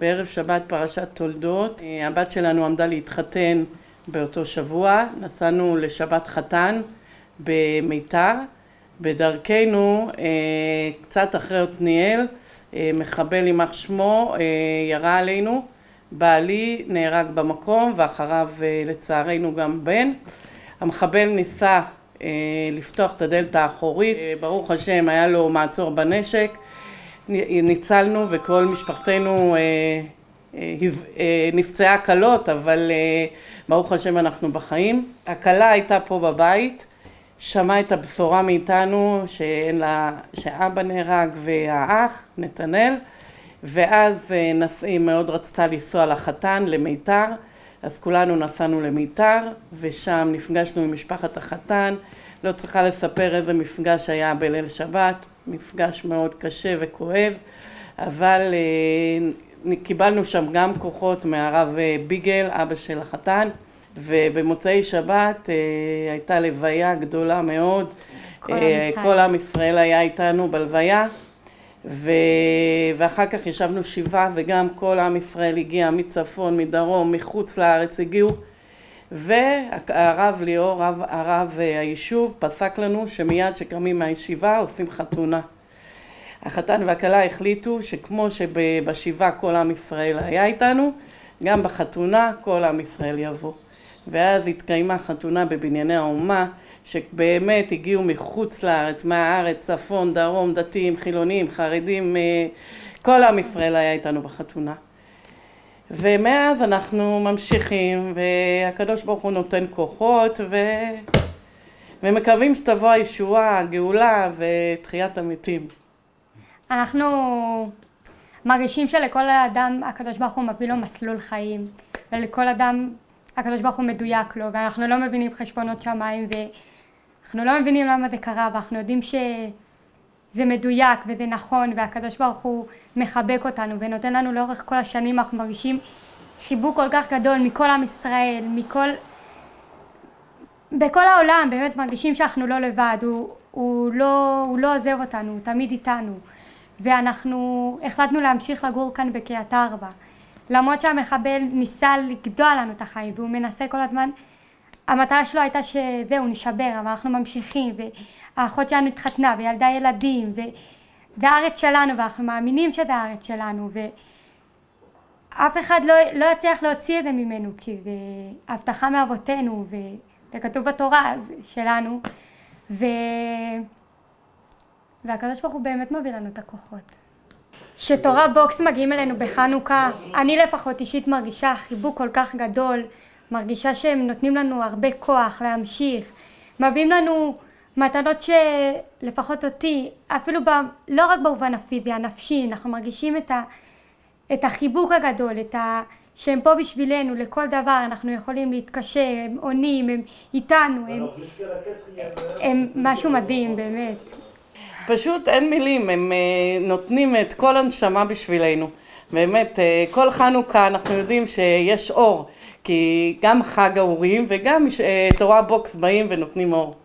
בערב שבת פרשת תולדות. אה, הבת שלנו עמדה להתחתן באותו שבוע, נסענו לשבת חתן במיתר. בדרכנו, אה, קצת אחרי עתניאל, אה, מחבל יימח שמו, ירה עלינו. בעלי נהרג במקום ואחריו לצערנו גם בן. המחבל ניסה לפתוח את הדלת האחורית, ברוך השם היה לו מעצור בנשק, ניצלנו וכל משפחתנו אה, אה, אה, נפצעה קלות, אבל ברוך השם אנחנו בחיים. הכלה הייתה פה בבית, שמעה את הבשורה מאיתנו שאין לה, שאבא נהרג והאח, נתנאל. ואז אה, היא מאוד רצתה לנסוע לחתן, למיתר, אז כולנו נסענו למיתר, ושם נפגשנו עם משפחת החתן. לא צריכה לספר איזה מפגש היה בליל שבת, מפגש מאוד קשה וכואב, אבל אה, קיבלנו שם גם כוחות מהרב אה, ביגל, אבא של החתן, ובמוצאי שבת הייתה לוויה גדולה מאוד. כל עם ישראל היה איתנו בלוויה. ו... ואחר כך ישבנו שבעה וגם כל עם ישראל הגיע מצפון, מדרום, מחוץ לארץ הגיעו והרב ליאור, הרב, הרב אה, היישוב, פסק לנו שמיד שקמים מהישיבה עושים חתונה. החתן והכלה החליטו שכמו שבשבעה כל עם ישראל היה איתנו, גם בחתונה כל עם ישראל יבוא. ואז התקיימה חתונה בבנייני האומה, שבאמת הגיעו מחוץ לארץ, מהארץ, צפון, דרום, דתיים, חילונים, חרדים, אה, כל עם ישראל היה איתנו בחתונה. ומאז אנחנו ממשיכים, והקדוש ברוך הוא נותן כוחות, ו... ומקווים שתבוא הישועה, הגאולה ותחיית המתים. אנחנו מרגישים שלכל אדם הקדוש ברוך הוא מביא לו מסלול חיים, ולכל אדם הקדוש ברוך הוא מדויק לו, ואנחנו לא מבינים חשבונות שמיים, ואנחנו לא מבינים למה זה קרה, ואנחנו יודעים שזה מדויק וזה נכון, והקדוש ברוך הוא מחבק אותנו ונותן לנו לאורך כל השנים, אנחנו מרגישים חיבוק כל כך גדול מכל עם ישראל, מכל... בכל העולם באמת מרגישים שאנחנו לא לבד, הוא, הוא, לא, הוא לא עוזב אותנו, הוא תמיד איתנו. ואנחנו החלטנו להמשיך לגור כאן בקריית ארבע. למרות שהמחבל ניסה לגדוע לנו את החיים והוא מנסה כל הזמן המטרה שלו הייתה שזהו נשבר אבל אנחנו ממשיכים והאחות שלנו התחתנה וילדה ילדים וזה הארץ שלנו ואנחנו מאמינים שזה הארץ שלנו ואף אחד לא, לא יצליח להוציא את זה ממנו כי זה הבטחה מאבותינו וזה כתוב בתורה שלנו ו... והקדוש ברוך הוא באמת מוביל לנו את הכוחות שתורה בוקס מגיעים אלינו בחנוכה, אני לפחות אישית מרגישה חיבוק כל כך גדול, מרגישה שהם נותנים לנו הרבה כוח להמשיך, מביאים לנו מתנות שלפחות אותי, אפילו ב, לא רק במובן הפיזי, הנפשי, אנחנו מרגישים את, ה, את החיבוק הגדול, את ה, שהם פה בשבילנו לכל דבר, אנחנו יכולים להתקשר, הם עונים, הם איתנו, הם, הם, הם משהו מדהים באמת. פשוט אין מילים, הם אה, נותנים את כל הנשמה בשבילנו. באמת, אה, כל חנוכה אנחנו יודעים שיש אור, כי גם חג האורים וגם אה, תורה בוקס באים ונותנים אור.